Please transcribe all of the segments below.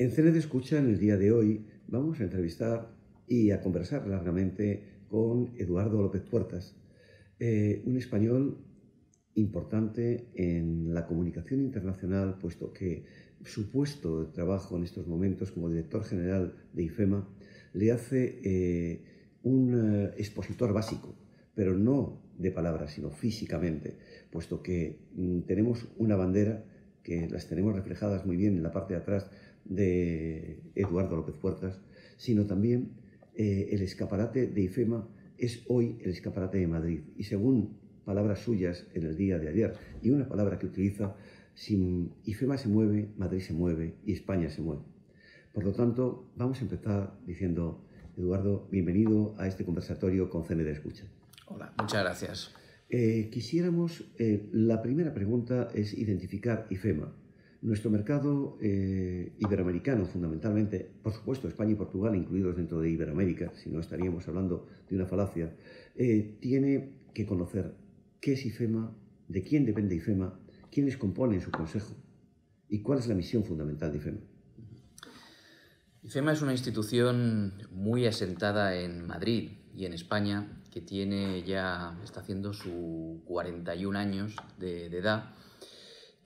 En Cene de Escucha, en el día de hoy, vamos a entrevistar y a conversar largamente con Eduardo López Puertas, eh, un español importante en la comunicación internacional, puesto que su puesto de trabajo en estos momentos como director general de IFEMA le hace eh, un eh, expositor básico, pero no de palabras, sino físicamente, puesto que mm, tenemos una bandera que las tenemos reflejadas muy bien en la parte de atrás de Eduardo López Puertas, sino también eh, el escaparate de IFEMA es hoy el escaparate de Madrid. Y según palabras suyas en el día de ayer y una palabra que utiliza, si IFEMA se mueve, Madrid se mueve y España se mueve. Por lo tanto, vamos a empezar diciendo, Eduardo, bienvenido a este conversatorio con de Escucha. Hola, muchas gracias. Eh, quisiéramos, eh, la primera pregunta es identificar IFEMA. Nuestro mercado eh, iberoamericano, fundamentalmente, por supuesto, España y Portugal incluidos dentro de Iberoamérica, si no estaríamos hablando de una falacia, eh, tiene que conocer qué es IFEMA, de quién depende IFEMA, quiénes componen su consejo y cuál es la misión fundamental de IFEMA. IFEMA es una institución muy asentada en Madrid y en España que tiene ya, está haciendo su 41 años de, de edad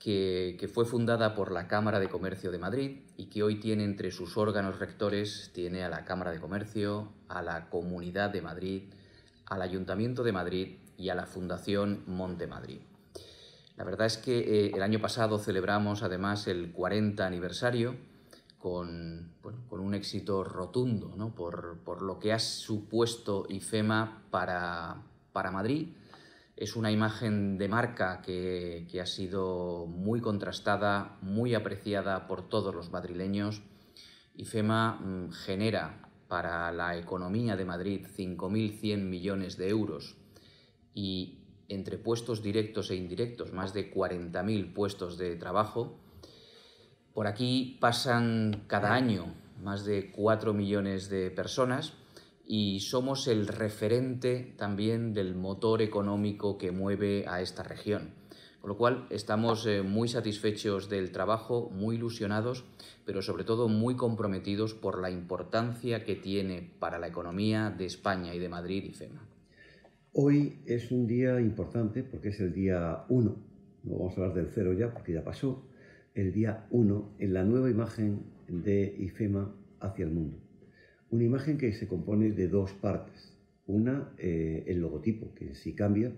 que, fue fundada por la Cámara de Comercio de Madrid y que hoy tiene entre sus órganos rectores, tiene a la Cámara de Comercio, a la Comunidad de Madrid, al Ayuntamiento de Madrid y a la Fundación Monte Madrid. La verdad es que eh, el año pasado celebramos además el 40 aniversario con, un éxito rotundo por, lo que ha supuesto IFEMA para Madrid es una imagen de marca que, ha sido muy contrastada, muy apreciada por todos los madrileños. IFEMA mm, genera para la economía de Madrid 5.100 millones de euros y entre puestos directos e indirectos más de 40.000 puestos de trabajo. Por aquí pasan cada año más de 4 millones de personas y somos el referente también del motor económico que mueve a esta región. Con lo cual estamos eh, muy satisfechos del trabajo, muy ilusionados, pero sobre todo muy comprometidos por la importancia que tiene para la economía de España y de Madrid IFEMA. Hoy es un día importante porque es el día 1, no vamos a hablar del cero ya porque ya pasó, el día 1 en la nueva imagen de IFEMA hacia el mundo. Una imagen que se compone de dos partes. Una, eh, el logotipo, que en sí cambia,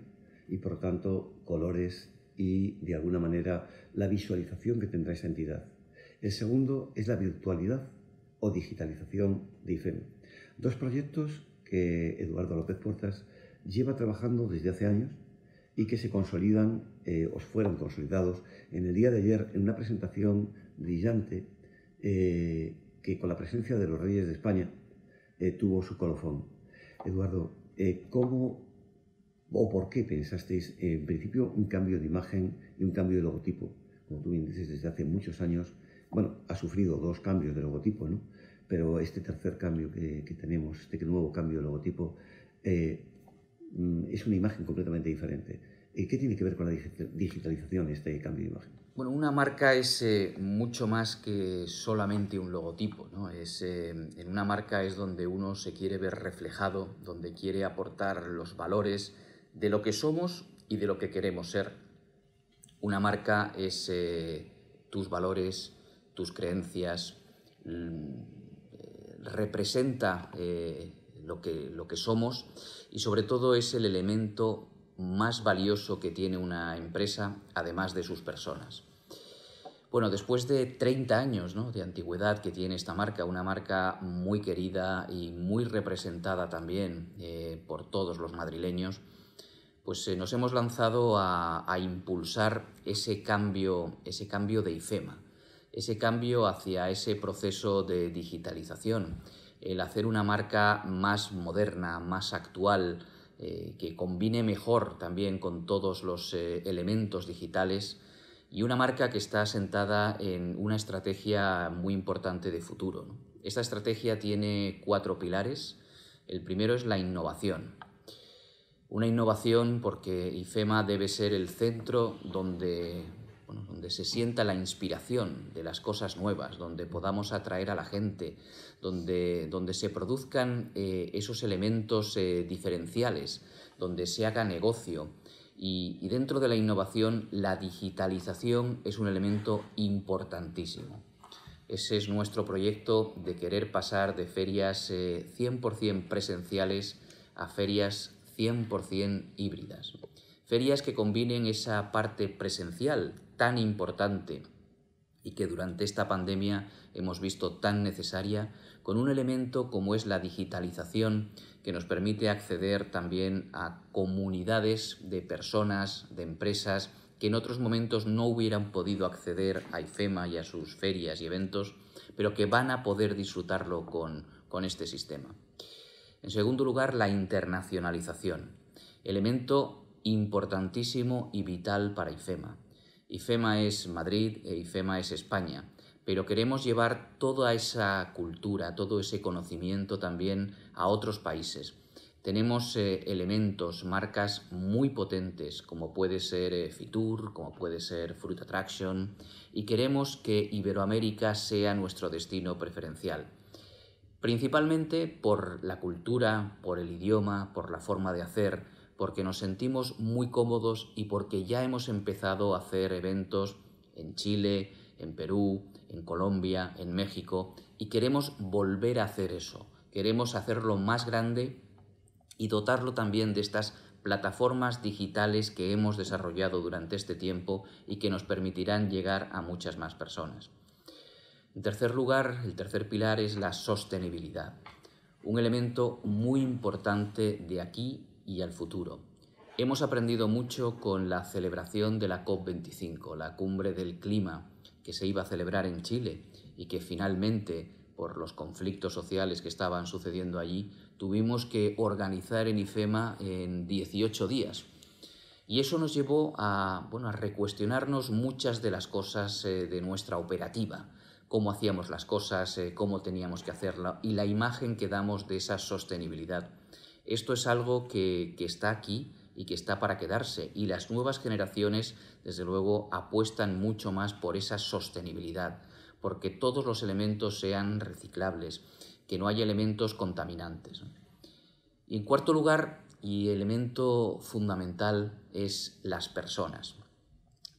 y por tanto colores y de alguna manera la visualización que tendrá esa entidad. El segundo es la virtualidad o digitalización de IFEM. Dos proyectos que Eduardo López Puertas lleva trabajando desde hace años y que se consolidan eh, o fueron consolidados en el día de ayer en una presentación brillante eh, que con la presencia de los Reyes de España eh, tuvo su colofón. Eduardo, eh, ¿cómo o por qué pensasteis eh, en principio un cambio de imagen y un cambio de logotipo? Como tú dices, desde hace muchos años, bueno, ha sufrido dos cambios de logotipo, ¿no? Pero este tercer cambio que, tenemos, este nuevo cambio de logotipo, mm, es una imagen completamente diferente. ¿Qué tiene que ver con la digitalización este cambio de imagen? Bueno, una marca es eh, mucho más que solamente un logotipo. Es, eh, en una marca es donde uno se quiere ver reflejado, donde quiere aportar los valores de lo que somos y de lo que queremos ser. Una marca es eh, tus valores, tus creencias, mm, representa lo que, lo que somos y sobre todo es el elemento más valioso que tiene una empresa, además de sus personas. Bueno, después de 30 años de antigüedad que tiene esta marca, una marca muy querida y muy representada también eh, por todos los madrileños, pues eh, nos hemos lanzado a, a, impulsar ese cambio, ese cambio de IFEMA, ese cambio hacia ese proceso de digitalización, el hacer una marca más moderna, más actual, eh, que combine mejor también con todos los eh, elementos digitales y una marca que está asentada en una estrategia muy importante de futuro. Esta estrategia tiene cuatro pilares. El primero es la innovación. Una innovación porque IFEMA debe ser el centro donde donde se sienta la inspiración de las cosas nuevas, donde podamos atraer a la gente, donde, donde se produzcan eh, esos elementos eh, diferenciales, donde se haga negocio. Y, dentro de la innovación, la digitalización es un elemento importantísimo. Ese es nuestro proyecto de querer pasar de ferias 100% eh, presenciales a ferias 100% híbridas. Ferias que combinen esa parte presencial tan importante y que durante esta pandemia hemos visto tan necesaria, con un elemento como es la digitalización, que nos permite acceder también a comunidades de personas, de empresas, que en otros momentos no hubieran podido acceder a IFEMA y a sus ferias y eventos, pero que van a poder disfrutarlo con, con este sistema. En segundo lugar, la internacionalización, elemento importantísimo y vital para IFEMA IFEMA es Madrid e IFEMA es España, pero queremos llevar toda esa cultura, todo ese conocimiento también a otros países. Tenemos eh, elementos, marcas muy potentes, como puede ser eh, Fitur, como puede ser Fruit Attraction, y queremos que Iberoamérica sea nuestro destino preferencial. Principalmente por la cultura, por el idioma, por la forma de hacer, porque nos sentimos muy cómodos y porque ya hemos empezado a hacer eventos en Chile, en Perú, en Colombia, en México, y queremos volver a hacer eso. Queremos hacerlo más grande y dotarlo también de estas plataformas digitales que hemos desarrollado durante este tiempo y que nos permitirán llegar a muchas más personas. En tercer lugar, el tercer pilar es la sostenibilidad, un elemento muy importante de aquí y al futuro. Hemos aprendido mucho con la celebración de la COP25, la cumbre del clima que se iba a celebrar en Chile y que finalmente, por los conflictos sociales que estaban sucediendo allí, tuvimos que organizar en IFEMA en 18 días. Y eso nos llevó a, bueno, a recuestionarnos muchas de las cosas eh, de nuestra operativa, cómo hacíamos las cosas, eh, cómo teníamos que hacerla y la imagen que damos de esa sostenibilidad esto es algo que, está aquí y que está para quedarse. Y las nuevas generaciones, desde luego, apuestan mucho más por esa sostenibilidad, porque todos los elementos sean reciclables, que no haya elementos contaminantes. Y en cuarto lugar, y elemento fundamental, es las personas.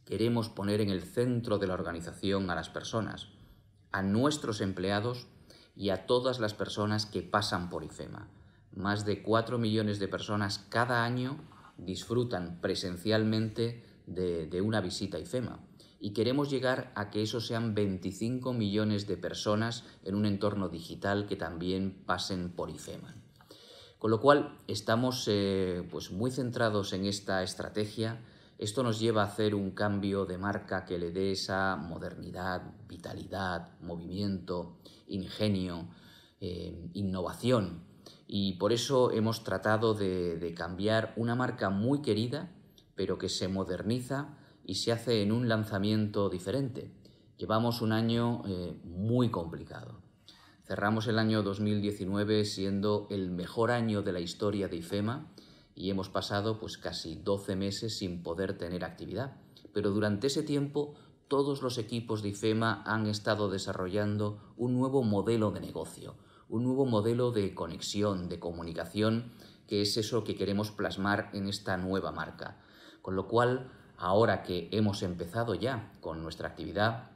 Queremos poner en el centro de la organización a las personas, a nuestros empleados y a todas las personas que pasan por IFEMA más de 4 millones de personas cada año disfrutan presencialmente de, una visita IFEMA. E y queremos llegar a que eso sean 25 millones de personas en un entorno digital que también pasen por IFEMA. Con lo cual, estamos eh, pues, muy centrados en esta estrategia. Esto nos lleva a hacer un cambio de marca que le dé esa modernidad, vitalidad, movimiento, ingenio, eh, innovación y por eso hemos tratado de, cambiar una marca muy querida, pero que se moderniza y se hace en un lanzamiento diferente. Llevamos un año eh, muy complicado. Cerramos el año 2019 siendo el mejor año de la historia de IFEMA y hemos pasado pues casi 12 meses sin poder tener actividad. Pero durante ese tiempo todos los equipos de IFEMA han estado desarrollando un nuevo modelo de negocio, un nuevo modelo de conexión, de comunicación, que es eso que queremos plasmar en esta nueva marca. Con lo cual, ahora que hemos empezado ya con nuestra actividad,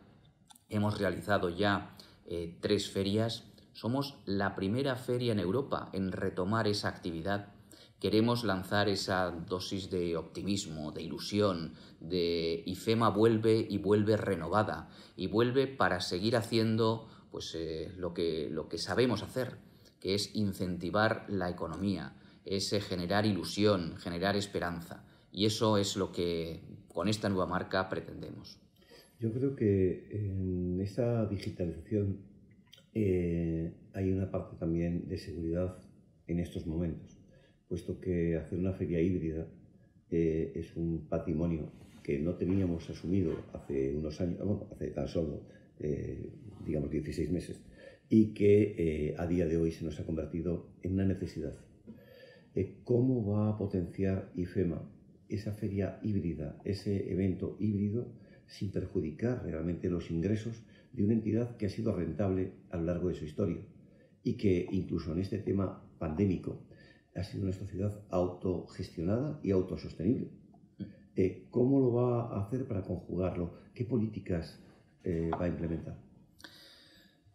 hemos realizado ya eh, tres ferias, somos la primera feria en Europa en retomar esa actividad. Queremos lanzar esa dosis de optimismo, de ilusión, de IFEMA vuelve y vuelve renovada y vuelve para seguir haciendo pues, eh, lo, que, lo que sabemos hacer, que es incentivar la economía, es eh, generar ilusión, generar esperanza. Y eso es lo que con esta nueva marca pretendemos. Yo creo que en esta digitalización eh, hay una parte también de seguridad en estos momentos, puesto que hacer una feria híbrida es un patrimonio que no teníamos asumido hace unos años, bueno, hace tan solo digamos 16 meses, y que eh, a día de hoy se nos ha convertido en una necesidad. Eh, ¿Cómo va a potenciar IFEMA esa feria híbrida, ese evento híbrido, sin perjudicar realmente los ingresos de una entidad que ha sido rentable a lo largo de su historia y que incluso en este tema pandémico ha sido una sociedad autogestionada y autosostenible? Eh, ¿Cómo lo va a hacer para conjugarlo? ¿Qué políticas va a implementar?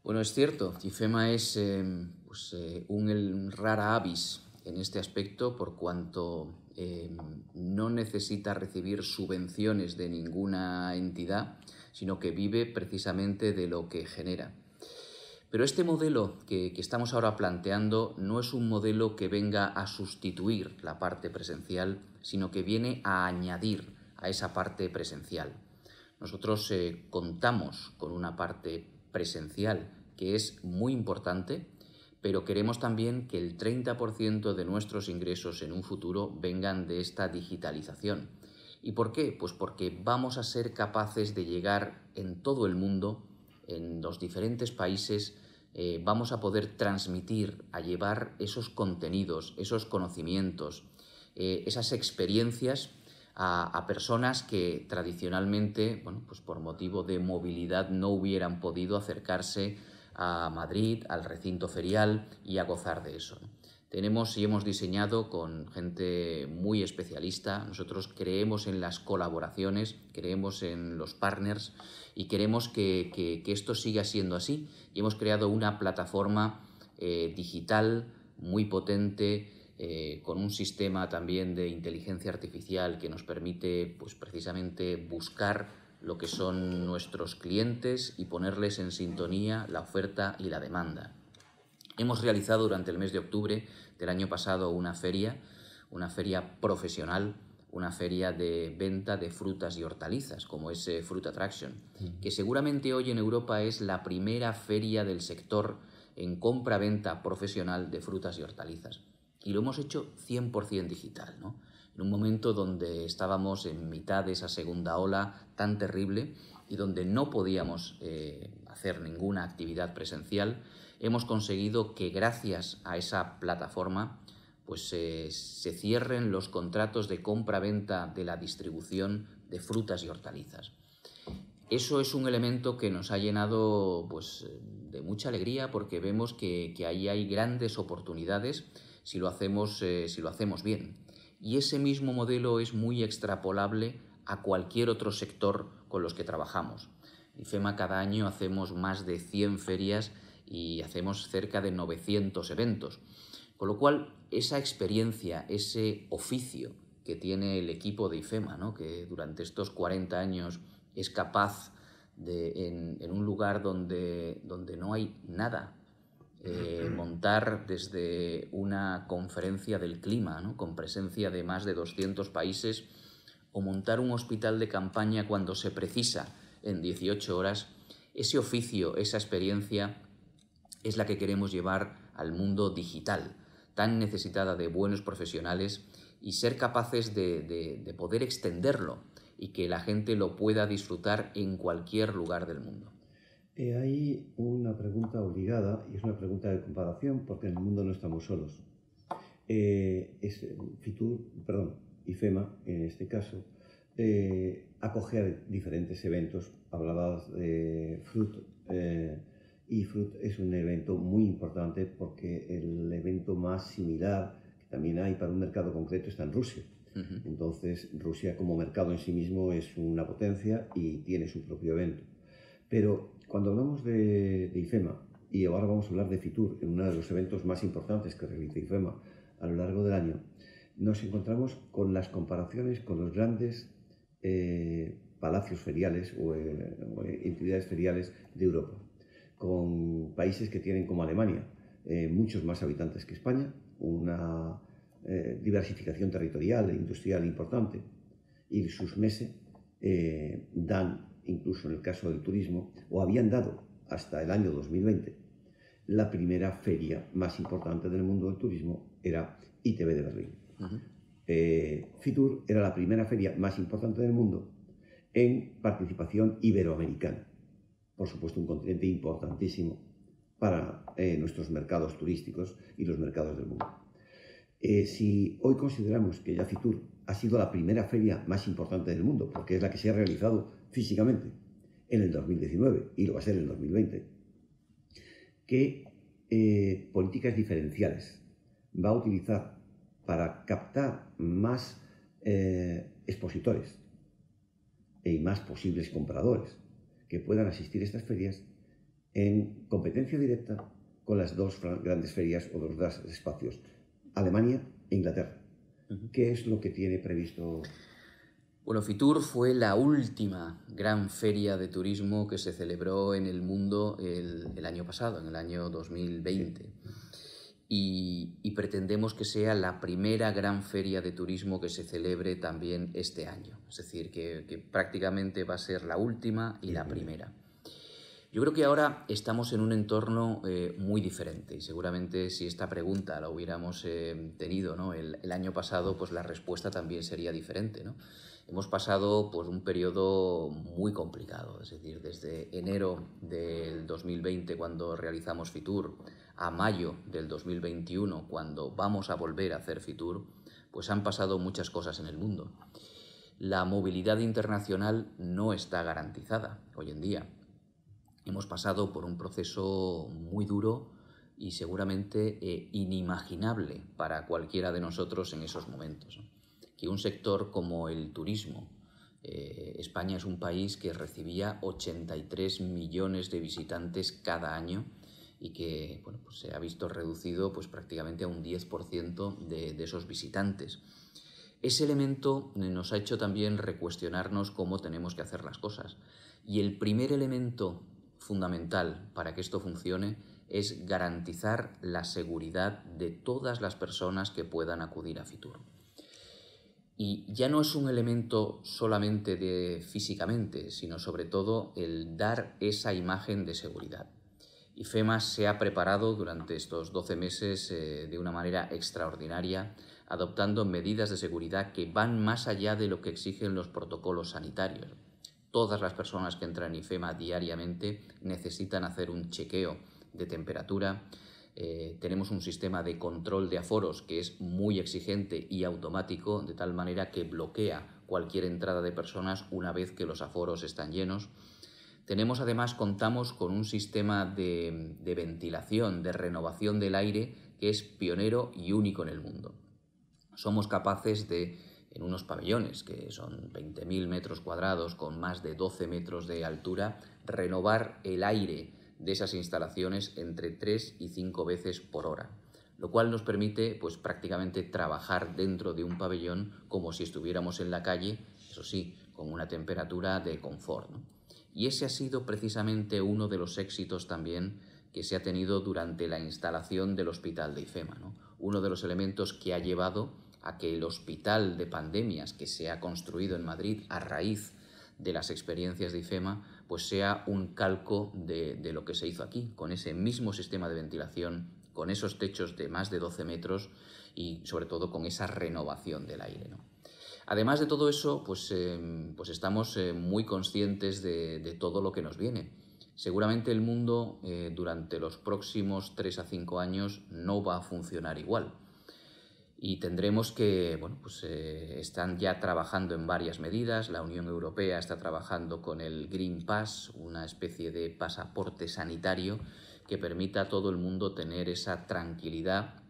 Bueno, es cierto, IFEMA es eh, pues, eh, un, rara avis en este aspecto por cuanto eh, no necesita recibir subvenciones de ninguna entidad, sino que vive precisamente de lo que genera. Pero este modelo que, estamos ahora planteando no es un modelo que venga a sustituir la parte presencial, sino que viene a añadir a esa parte presencial. Nosotros contamos con una parte presencial que es muy importante, pero queremos también que el 30% de nuestros ingresos en un futuro vengan de esta digitalización. ¿Y por qué? Pues porque vamos a ser capaces de llegar en todo el mundo, en los diferentes países, eh, vamos a poder transmitir, a llevar esos contenidos, esos conocimientos, eh, esas experiencias a, a, personas que tradicionalmente, bueno, pues por motivo de movilidad no hubieran podido acercarse a Madrid, al recinto ferial y a gozar de eso. Tenemos y hemos diseñado con gente muy especialista. Nosotros creemos en las colaboraciones, creemos en los partners y queremos que, esto siga siendo así. Y hemos creado una plataforma eh, digital muy potente, eh, con un sistema también de inteligencia artificial que nos permite pues, precisamente buscar lo que son nuestros clientes y ponerles en sintonía la oferta y la demanda. Hemos realizado durante el mes de octubre del año pasado una feria, una feria profesional, una feria de venta de frutas y hortalizas, como es eh, Fruit Attraction, que seguramente hoy en Europa es la primera feria del sector en compra-venta profesional de frutas y hortalizas. Y lo hemos hecho 100% digital, ¿no? en un momento donde estábamos en mitad de esa segunda ola tan terrible y donde no podíamos eh, hacer ninguna actividad presencial, hemos conseguido que gracias a esa plataforma pues eh, se cierren los contratos de compra-venta de la distribución de frutas y hortalizas. Eso es un elemento que nos ha llenado pues, de mucha alegría porque vemos que, ahí hay grandes oportunidades si lo hacemos, eh, si lo hacemos bien y ese mismo modelo es muy extrapolable a cualquier otro sector con los que trabajamos. IFEMA cada año hacemos más de 100 ferias y hacemos cerca de 900 eventos. Con lo cual, esa experiencia, ese oficio que tiene el equipo de IFEMA, que durante estos 40 años es capaz de, en, un lugar donde, donde no hay nada eh, montar desde una conferencia del clima, con presencia de más de 200 países, o montar un hospital de campaña cuando se precisa en 18 horas, ese oficio, esa experiencia es la que queremos llevar al mundo digital, tan necesitada de buenos profesionales y ser capaces de poder extenderlo y que la gente lo pueda disfrutar en cualquier lugar del mundo hay una pregunta obligada y es una pregunta de comparación porque en el mundo no estamos solos. Eh, Fitur, perdón, IFEMA en este caso, eh, a diferentes eventos. Hablabas de Fruit eh, y Fruit es un evento muy importante porque el evento más similar que también hay para un mercado concreto está en Rusia. Entonces Rusia como mercado en sí mismo es una potencia y tiene su propio evento. Pero cuando hablamos de, IFEMA, y ahora vamos a hablar de FITUR, en uno de los eventos más importantes que realiza IFEMA a lo largo del año, nos encontramos con las comparaciones con los grandes eh, palacios feriales o, eh, eh, entidades feriales de Europa, con países que tienen como Alemania muchos más habitantes que España, una diversificación territorial e industrial importante, y sus meses dan incluso en el caso del turismo, o habían dado hasta el año 2020, la primera feria más importante del mundo del turismo era ITV de Berlín. Eh, FITUR era la primera feria más importante del mundo en participación iberoamericana. Por supuesto, un continente importantísimo para eh, nuestros mercados turísticos y los mercados del mundo. Eh, si hoy consideramos que la ha sido la primera feria más importante del mundo, porque es la que se ha realizado físicamente en el 2019 y lo va a ser en el 2020, ¿qué eh, políticas diferenciales va a utilizar para captar más eh, expositores e y más posibles compradores que puedan asistir a estas ferias en competencia directa con las dos grandes ferias o los dos espacios Alemania e Inglaterra. ¿Qué es lo que tiene previsto? Bueno, Fitur fue la última gran feria de turismo que se celebró en el mundo el, año pasado, en el año 2020. Y, pretendemos que sea la primera gran feria de turismo que se celebre también este año. Es decir, que prácticamente va a ser la última y la primera. Yo creo que ahora estamos en un entorno eh, muy diferente y seguramente si esta pregunta la hubiéramos eh, tenido el, año pasado, pues la respuesta también sería diferente. Hemos pasado por pues, un periodo muy complicado, es decir, desde enero del 2020 cuando realizamos Fitur a mayo del 2021 cuando vamos a volver a hacer Fitur, pues han pasado muchas cosas en el mundo. La movilidad internacional no está garantizada hoy en día Hemos pasado por un proceso muy duro y seguramente eh, inimaginable para cualquiera de nosotros en esos momentos. Que un sector como el turismo, eh, España es un país que recibía 83 millones de visitantes cada año y que bueno, pues se ha visto reducido pues, prácticamente a un 10% de, de esos visitantes. Ese elemento nos ha hecho también recuestionarnos cómo tenemos que hacer las cosas. Y el primer elemento fundamental para que esto funcione es garantizar la seguridad de todas las personas que puedan acudir a Fitur. Y ya no es un elemento solamente de físicamente, sino sobre todo el dar esa imagen de seguridad. Y FEMA se ha preparado durante estos 12 meses eh, de una manera extraordinaria, adoptando medidas de seguridad que van más allá de lo que exigen los protocolos sanitarios. Todas las personas que entran en IFEMA diariamente necesitan hacer un chequeo de temperatura. Eh, tenemos un sistema de control de aforos que es muy exigente y automático, de tal manera que bloquea cualquier entrada de personas una vez que los aforos están llenos. Tenemos además, contamos con un sistema de ventilación, de renovación del aire, que es pionero y único en el mundo. Somos capaces de en unos pabellones que son 20.000 metros cuadrados con más de 12 metros de altura, renovar el aire de esas instalaciones entre 3 y 5 veces por hora, lo cual nos permite pues prácticamente trabajar dentro de un pabellón como si estuviéramos en la calle, eso sí, con una temperatura de confort. Y ese ha sido precisamente uno de los éxitos también que se ha tenido durante la instalación del hospital de IFEMA, uno de los elementos que ha llevado a que el hospital de pandemias que se ha construido en Madrid a raíz de las experiencias de IFEMA, pues sea un calco de, lo que se hizo aquí, con ese mismo sistema de ventilación, con esos techos de más de 12 metros y sobre todo con esa renovación del aire. Además de todo eso, pues, em, pues estamos eh, muy conscientes de, todo lo que nos viene. Seguramente el mundo eh, durante los próximos 3 a 5 años no va a funcionar igual y tendremos que, bueno, pues eh, están ya trabajando en varias medidas. La Unión Europea está trabajando con el Green Pass, una especie de pasaporte sanitario que permita a todo el mundo tener esa tranquilidad,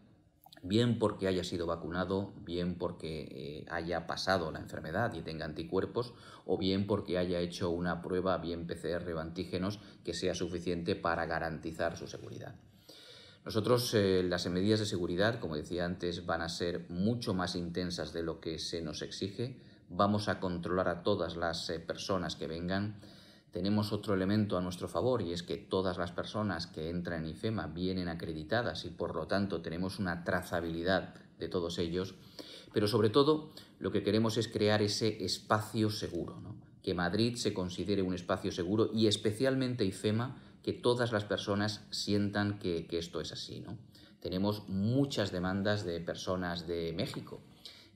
bien porque haya sido vacunado, bien porque eh, haya pasado la enfermedad y tenga anticuerpos, o bien porque haya hecho una prueba, bien PCR o antígenos, que sea suficiente para garantizar su seguridad. Nosotros eh, las medidas de seguridad, como decía antes, van a ser mucho más intensas de lo que se nos exige. Vamos a controlar a todas las eh, personas que vengan. Tenemos otro elemento a nuestro favor y es que todas las personas que entran en IFEMA vienen acreditadas y por lo tanto tenemos una trazabilidad de todos ellos. Pero sobre todo lo que queremos es crear ese espacio seguro, que Madrid se considere un espacio seguro y especialmente IFEMA que todas las personas sientan que, esto es así. ¿no? Tenemos muchas demandas de personas de México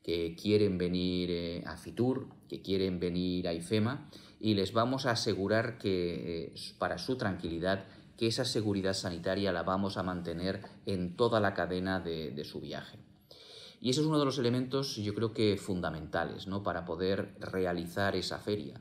que quieren venir eh, a Fitur, que quieren venir a IFEMA y les vamos a asegurar que eh, para su tranquilidad que esa seguridad sanitaria la vamos a mantener en toda la cadena de, de su viaje. Y ese es uno de los elementos, yo creo que fundamentales, ¿no? Para poder realizar esa feria.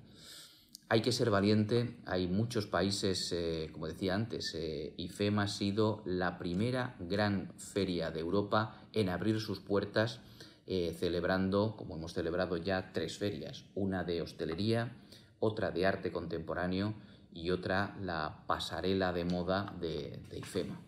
Hay que ser valiente, hay muchos países, eh, como decía antes, eh, IFEMA ha sido la primera gran feria de Europa en abrir sus puertas eh, celebrando, como hemos celebrado ya, tres ferias, una de hostelería, otra de arte contemporáneo y otra la pasarela de moda de, IFEMA.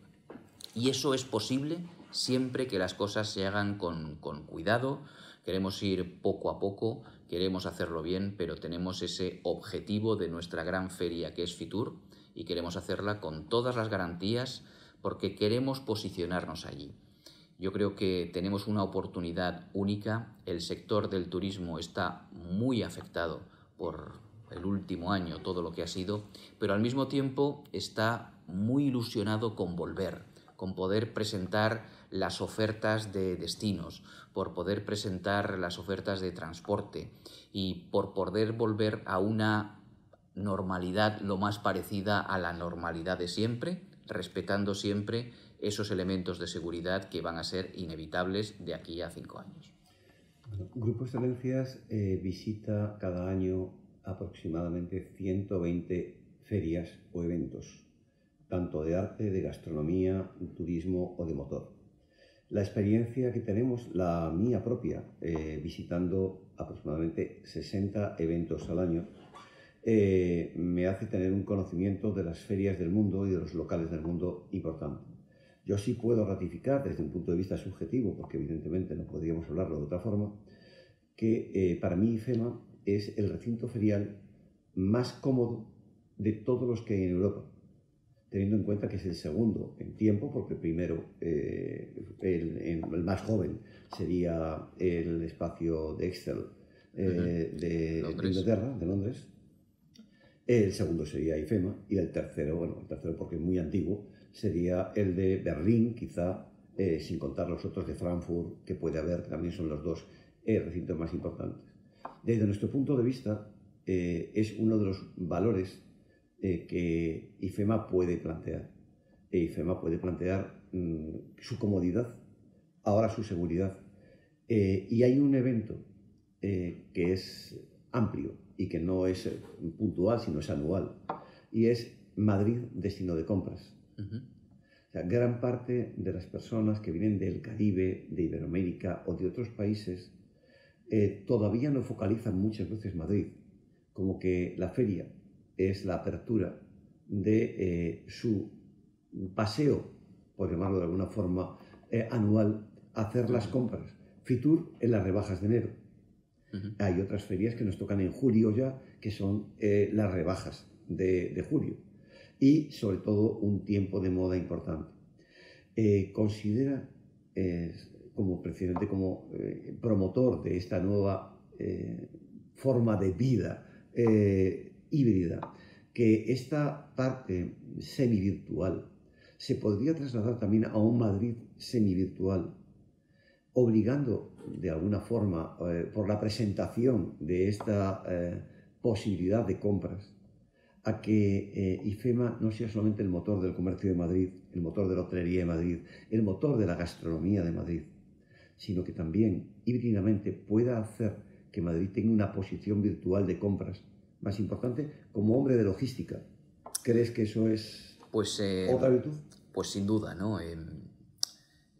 Y eso es posible siempre que las cosas se hagan con cuidado, Queremos ir poco a poco, queremos hacerlo bien, pero tenemos ese objetivo de nuestra gran feria que es Fitur y queremos hacerla con todas las garantías porque queremos posicionarnos allí. Yo creo que tenemos una oportunidad única. El sector del turismo está muy afectado por el último año, todo lo que ha sido, pero al mismo tiempo está muy ilusionado con volver, con poder presentar las ofertas de destinos, por poder presentar las ofertas de transporte y por poder volver a una normalidad lo más parecida a la normalidad de siempre, respetando siempre esos elementos de seguridad que van a ser inevitables de aquí a cinco años. Grupo Excelencias eh, visita cada año aproximadamente 120 ferias o eventos, tanto de arte, de gastronomía, turismo o de motor. La experiencia que tenemos, la mía propia, eh, visitando aproximadamente 60 eventos al año, eh, me hace tener un conocimiento de las ferias del mundo y de los locales del mundo importante. Yo sí puedo ratificar desde un punto de vista subjetivo, porque evidentemente no podríamos hablarlo de otra forma, que eh, para mí FEMA es el recinto ferial más cómodo de todos los que hay en Europa teniendo en cuenta que es el segundo en tiempo, porque primero eh, el, el, más joven sería el espacio de Excel eh, de, Inglaterra, de Londres. El segundo sería IFEMA y el tercero, bueno, el tercero porque es muy antiguo, sería el de Berlín, quizá, eh, sin contar los otros de Frankfurt, que puede haber, también son los dos recintos más importantes. Desde nuestro punto de vista, es uno de los valores eh, que IFEMA puede plantear. E IFEMA puede plantear mm, su comodidad, ahora su seguridad. Eh, y hay un evento eh, que es amplio y que no es puntual, sino es anual, y es Madrid destino de compras. o sea, gran parte de las personas que vienen del Caribe, de Iberoamérica o de otros países, todavía no focalizan muchas veces Madrid, como que la feria es la apertura de eh, su paseo, por llamarlo de alguna forma, eh, anual, hacer las compras. Fitur en las rebajas de enero. Hay otras ferias que nos tocan en julio ya, que son eh, las rebajas de, julio. Y sobre todo un tiempo de moda importante. considera como presidente, como promotor de esta nueva forma de vida híbrida, que esta parte semivirtual se podría trasladar también a un Madrid semivirtual, obligando de alguna forma, eh, por la presentación de esta eh, posibilidad de compras, a que eh, IFEMA no sea solamente el motor del comercio de Madrid, el motor de la hotelería de Madrid, el motor de la gastronomía de Madrid, sino que también híbridamente pueda hacer que Madrid tenga una posición virtual de compras más importante, como hombre de logística. ¿Crees que eso es pues, eh, otra virtud? Pues sin duda, ¿no? Em,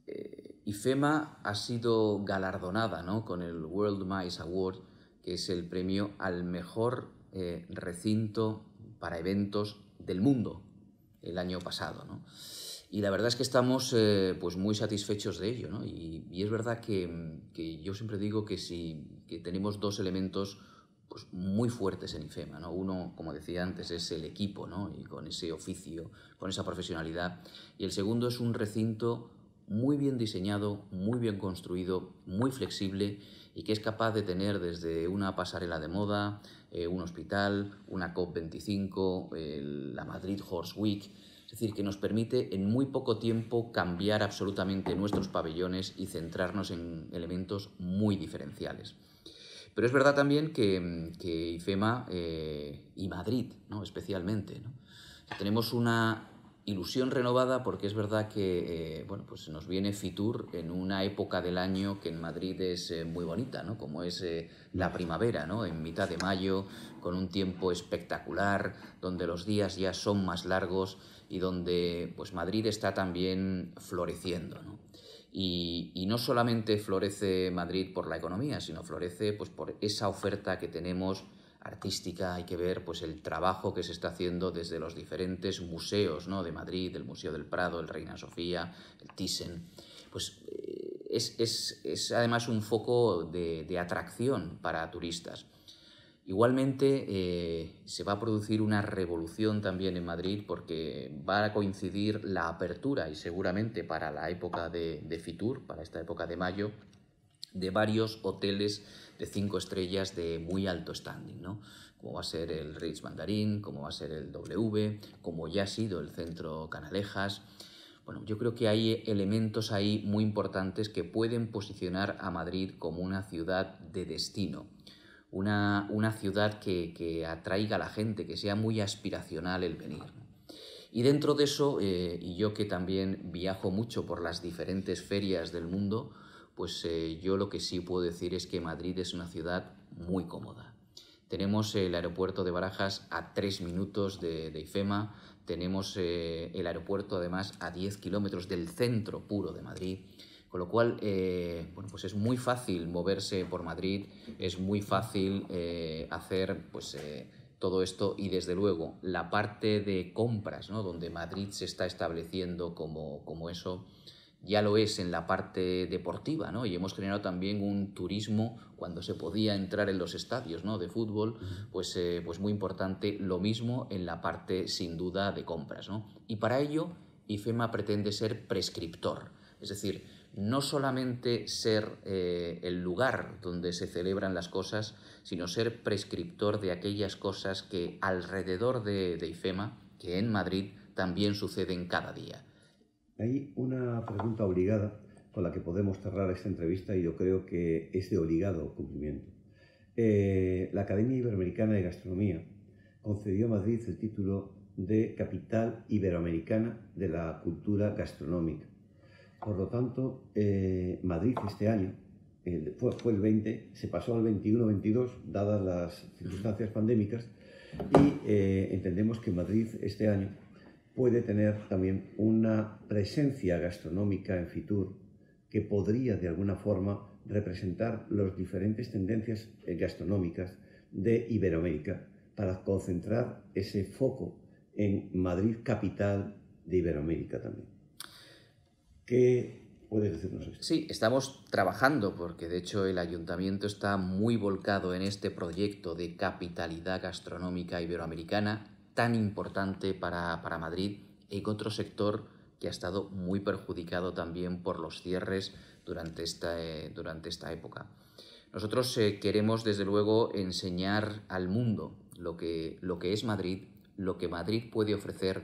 eh, IFEMA ha sido galardonada ¿no? con el World Mice Award, que es el premio al mejor eh, recinto para eventos del mundo el año pasado, ¿no? Y la verdad es que estamos eh, pues muy satisfechos de ello. ¿no? Y, y, es verdad que, que, yo siempre digo que si que tenemos dos elementos pues, muy fuertes en IFEMA. ¿no? Uno, como decía antes, es el equipo ¿no? y con ese oficio, con esa profesionalidad. Y el segundo es un recinto muy bien diseñado, muy bien construido, muy flexible y que es capaz de tener desde una pasarela de moda, eh, un hospital, una COP25, la Madrid Horse Week. Es decir, que nos permite en muy poco tiempo cambiar absolutamente nuestros pabellones y centrarnos en elementos muy diferenciales. Pero es verdad también que, mm, que IFEMA eh, y Madrid, ¿no? especialmente, ¿no? tenemos una ilusión renovada porque es verdad que eh, bueno, pues nos viene Fitur en una época del año que en Madrid es eh, muy bonita, ¿no? como es la primavera, ¿no? en mitad de mayo, con un tiempo espectacular, donde los días ya son más largos y donde pues, Madrid está también floreciendo. Y, no solamente florece Madrid por la economía, sino florece pues, por esa oferta que tenemos artística, hay que ver pues, el trabajo que se está haciendo desde los diferentes museos de Madrid, el Museo del Prado, el Reina Sofía, el Thyssen. Pues eh, es, además un foco de atracción para turistas. Igualmente eh, se va a producir una revolución también en Madrid porque va a coincidir la apertura y seguramente para la época de, Fitur, para esta época de mayo, de varios hoteles de cinco estrellas de muy alto standing, ¿no? como va a ser el Ritz Mandarín, como va a ser el W, como ya ha sido el Centro Canalejas. Bueno, yo creo que hay elementos ahí muy importantes que pueden posicionar a Madrid como una ciudad de destino una, ciudad que, atraiga a la gente, que sea muy aspiracional el venir. Y dentro de eso, eh, y yo que también viajo mucho por las diferentes ferias del mundo, pues eh, yo lo que sí puedo decir es que Madrid es una ciudad muy cómoda. Tenemos eh, el aeropuerto de Barajas a tres minutos de, de IFEMA, tenemos el aeropuerto además a 10 kilómetros del centro puro de Madrid con lo cual, eh, pues es muy fácil moverse por Madrid, es muy fácil eh, hacer pues, eh, todo esto y desde luego la parte de compras, ¿no? donde Madrid se está estableciendo como, eso, ya lo es en la parte deportiva, ¿no? Y hemos generado también un turismo cuando se podía entrar en los estadios, ¿no? De fútbol, pues, pues muy importante. Lo mismo en la parte, sin duda, de compras, Y para ello, IFEMA pretende ser prescriptor. Es decir, no solamente ser eh, el lugar donde se celebran las cosas, sino ser prescriptor de aquellas cosas que alrededor de, de IFEMA, que en Madrid, también suceden cada día. Hay una pregunta obligada con la que podemos cerrar esta entrevista y yo creo que es de obligado cumplimiento. Eh, la Academia Iberoamericana de Gastronomía concedió a Madrid el título de Capital Iberoamericana de la Cultura Gastronómica por lo tanto, eh, Madrid este año, fue, el 20, se pasó al 21-22, dadas las circunstancias pandémicas, y eh, entendemos que Madrid este año puede tener también una presencia gastronómica en Fitur que podría de alguna forma representar las diferentes tendencias eh, gastronómicas de Iberoamérica para concentrar ese foco en Madrid capital de Iberoamérica también. ¿Qué puedes decirnos Sí, estamos trabajando porque de hecho el ayuntamiento está muy volcado en este proyecto de capitalidad gastronómica iberoamericana tan importante para, para Madrid en otro sector que ha estado muy perjudicado también por los cierres durante esta, eh, durante esta época. Nosotros eh, queremos, desde luego, enseñar al mundo lo que, lo que es Madrid, lo que Madrid puede ofrecer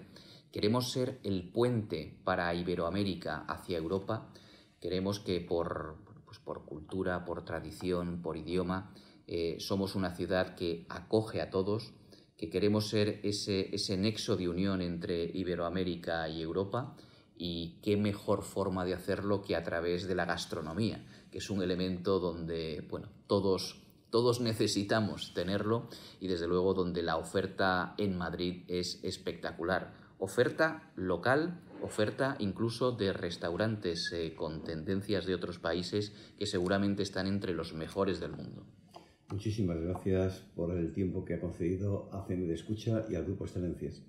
Queremos ser el puente para Iberoamérica hacia Europa. Queremos que por, pues por cultura, por tradición, por idioma, eh, somos una ciudad que acoge a todos, que queremos ser ese, ese nexo de unión entre Iberoamérica y Europa y qué mejor forma de hacerlo que a través de la gastronomía, que es un elemento donde bueno, todos, todos necesitamos tenerlo y desde luego donde la oferta en Madrid es espectacular Oferta local, oferta incluso de restaurantes eh, con tendencias de otros países que seguramente están entre los mejores del mundo. Muchísimas gracias por el tiempo que ha concedido a CM de Escucha y al Grupo Excelencias.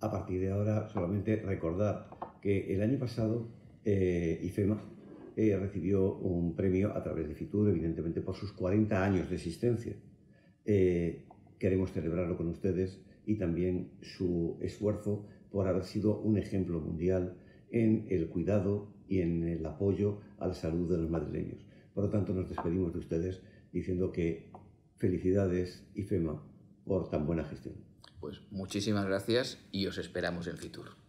A partir de ahora, solamente recordar que el año pasado eh, IFEMA eh, recibió un premio a través de FITUR, evidentemente por sus 40 años de existencia. Eh, queremos celebrarlo con ustedes y también su esfuerzo por haber sido un ejemplo mundial en el cuidado y en el apoyo a la salud de los madrileños. Por lo tanto, nos despedimos de ustedes diciendo que felicidades IFEMA por tan buena gestión. Pues muchísimas gracias y os esperamos en Fitur.